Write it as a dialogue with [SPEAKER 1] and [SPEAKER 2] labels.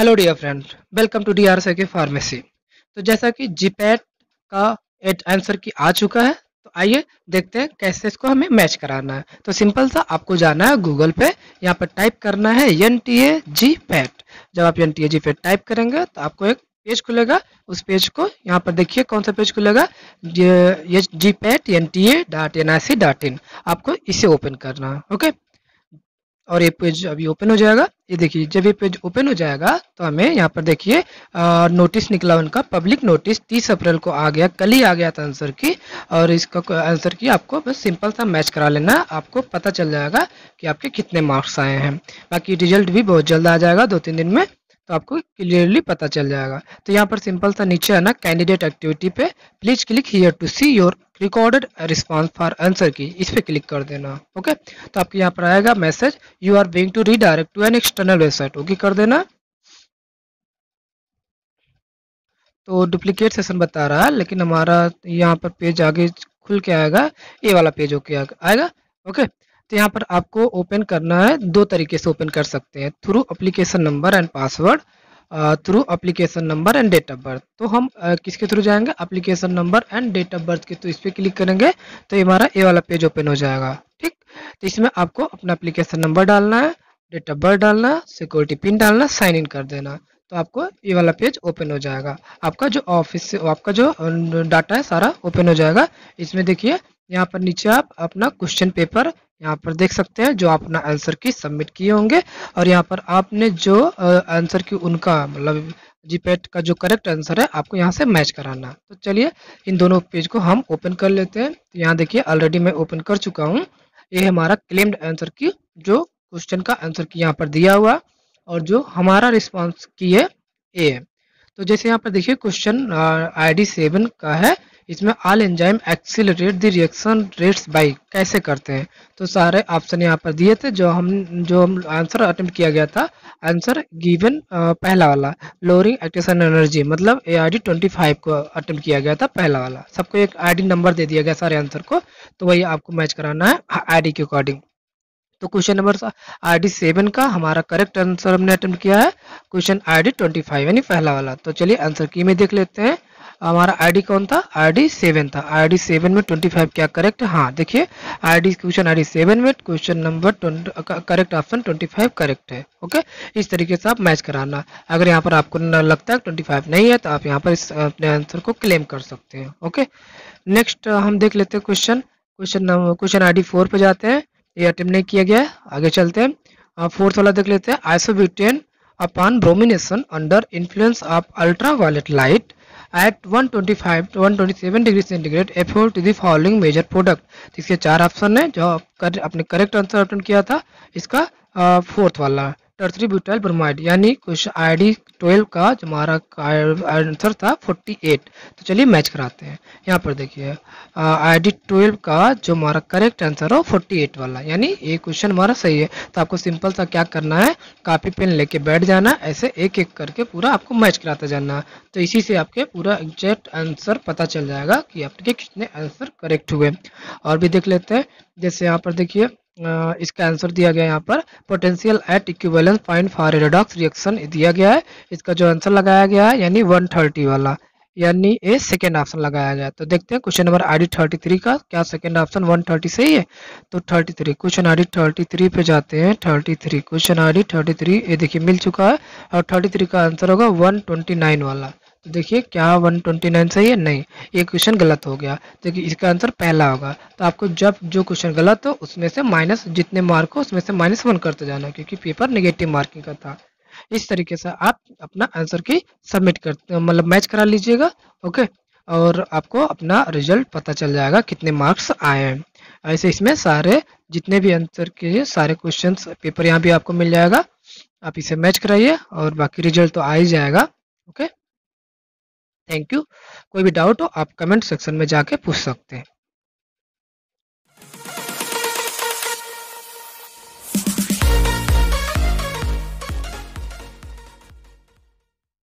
[SPEAKER 1] hello dear friend welcome to D R K pharmacy तो जैसा कि जीपैट का एट आंसर की आ चुका है तो आइए देखते हैं कैसे इसको हमें मैच कराना है तो सिंपल सा आपको जाना है गूगल पे यहाँ पर टाइप करना है N T A G PAT जब आप N T A G PAT type करेंगे तो आपको एक पेज खुलेगा उस पेज को यहाँ पर देखिए कौन सा पेज खुलेगा G PAT N T A dot N I C dot in आपको इसे ओपन करना है ओके और ये पेज अभी ओपन हो जाएगा ये देखिए जब ये पेज ओपन हो जाएगा तो हमें यहाँ पर देखिए नोटिस निकला उनका पब्लिक नोटिस 30 अप्रैल को आ गया कल ही आ गया था आंसर की और इसका आंसर की आपको बस सिंपल सा मैच करा लेना आपको पता चल जाएगा कि आपके कितने मार्क्स आए हैं बाकी रिजल्ट भी बहुत जल्द आ जाएगा दो तीन दिन में तो आपको क्लियरली पता चल जाएगा तो यहाँ पर सिंपल सा नीचे है ना कैंडिडेट एक्टिविटी पे please click here to see your recorded response for answer key इस पर क्लिक कर देना ओके तो आपके यहाँ पर आएगा message you are being to redirect to an external website okay कर देना तो डुप्लीकेट सेशन बता रहा है लेकिन हमारा यहाँ पर पेज आगे खुल के आएगा ये वाला पेज ओके आएगा ओके तो यहाँ पर आपको ओपन करना है दो तरीके से ओपन कर सकते हैं through application number and password through application number and date of birth तो हम uh, किसके थ्रू जाएंगे application number and date of birth के तो इस पर क्लिक करेंगे तो ये हमारा ये वाला पेज ओपन हो जाएगा ठीक तो इसमें आपको अपना अप्लीकेशन नंबर डालना है डेट ऑफ बर्थ डालना सिक्योरिटी पिन डालना साइन इन कर देना तो आपको ये वाला पेज ओपन हो जाएगा आपका जो ऑफिस आपका जो डाटा है सारा ओपन हो जाएगा इसमें देखिए यहाँ पर नीचे आप अपना क्वेश्चन पेपर यहाँ पर देख सकते हैं जो अपना आंसर की सबमिट किए होंगे और यहाँ पर आपने जो आंसर की उनका मतलब जीपेट का जो करेक्ट आंसर है आपको यहाँ से मैच कराना तो चलिए इन दोनों पेज को हम ओपन कर लेते हैं तो यहाँ देखिए ऑलरेडी मैं ओपन कर चुका हूँ ये हमारा क्लेम्ड आंसर की जो क्वेश्चन का आंसर की यहाँ पर दिया हुआ और जो हमारा रिस्पॉन्स की है ए तो जैसे यहाँ पर देखिए क्वेश्चन आई सेवन का है इसमें all enzyme accelerate the reaction rates by कैसे करते हैं तो सारे ऑप्शन यहाँ पर दिए थे जो हम जो हम आंसर अटेम्प्ट किया गया था आंसर गिवन पहला वाला लोअरिंग एक्टेशन एनर्जी मतलब A R D twenty five को अटेम्प्ट किया गया था पहला वाला सबको एक आई डी नंबर दे दिया गया सारे आंसर को तो वही आपको मैच कराना है आई डी के अकॉर्डिंग तो question number I D seven का हमारा करेक्ट आंसर हमने अटेम्प्ट किया है question I D twenty five यानी पहला वाला तो चलिए आंसर की में देख लेते हैं हमारा आईडी कौन था आईडी सेवन था आईडी सेवन में ट्वेंटी फाइव क्या करेक्ट हाँ देखिए आईडी क्वेश्चन आईडी सेवन में question number correct option twenty five correct है ओके इस तरीके से आप मैच कराना अगर यहाँ पर आपको लगता है ट्वेंटी फाइव नहीं है तो आप यहाँ पर इस अपने आंसर को क्लेम कर सकते हैं ओके नेक्स्ट हम देख लेते हैं question question question I D four पर जाते हैं ये अटेम्प्ट नहीं किया गया आगे चलते हैं फोर्थ वाला देख लेते हैं isobutane upon under under of ultra ultraviolet light at 125 twenty 127 degree centigrade afford to the following major product इसके चार ऑप्शन है जो कर, अपने करेक्ट आंसर अटेंड किया था इसका फोर्थ वाला टर्थरी ब्यूटाइल ब्रोमाइड यानी क्वेश्चन आईडी ट्वेल्व का जो हमारा आंसर था फोर्टी एट तो चलिए मैच कराते हैं यहाँ पर देखिए आई डी ट्वेल्व का जो हमारा करेक्ट आंसर हो फोर्टी एट वाला यानी ये क्वेश्चन हमारा सही है तो आपको सिंपल सा क्या करना है कापी पेन लेके बैठ जाना ऐसे एक एक करके पूरा आपको मैच कराते जाना तो इसी से आपके पूरा एग्जैक्ट आंसर पता चल जाएगा कि आपके कितने आंसर करेक्ट हुए और भी देख लेते हैं जैसे यहाँ पर देखिए इसका आंसर दिया गया यहाँ पर potential at equivalence find for redox reaction दिया गया है इसका जो आंसर लगाया गया है यानी 130 वाला यानी ए सेकेंड ऑप्शन लगाया गया तो देखते हैं क्वेश्चन नंबर आईडी थ्री का क्या सेकेंड ऑप्शन 130 सही है तो 33 क्वेश्चन आईडी थ्री पे जाते हैं 33 क्वेश्चन आईडी थ्री ये देखिए मिल चुका है और 33 का आंसर होगा 129 वाला तो देखिए क्या 129 सही है नहीं ये क्वेश्चन गलत हो गया देखिए इसका आंसर पहला होगा तो आपको जब जो क्वेश्चन गलत हो उसमें से माइनस जितने मार्क हो उसमें से माइनस वन करते जाना क्योंकि पेपर नेगेटिव मार्किंग का था इस तरीके से आप अपना आंसर की सबमिट कर मतलब मैच करा लीजिएगा ओके और आपको अपना रिजल्ट पता चल जाएगा कितने मार्क्स आए हैं ऐसे इसमें सारे जितने भी आंसर के सारे क्वेश्चन पेपर यहाँ भी आपको मिल जाएगा आप इसे मैच कराइए और बाकी रिजल्ट तो आ ही जाएगा ओके थैंक यू कोई भी डाउट हो आप कमेंट सेक्शन में जाके पूछ सकते हैं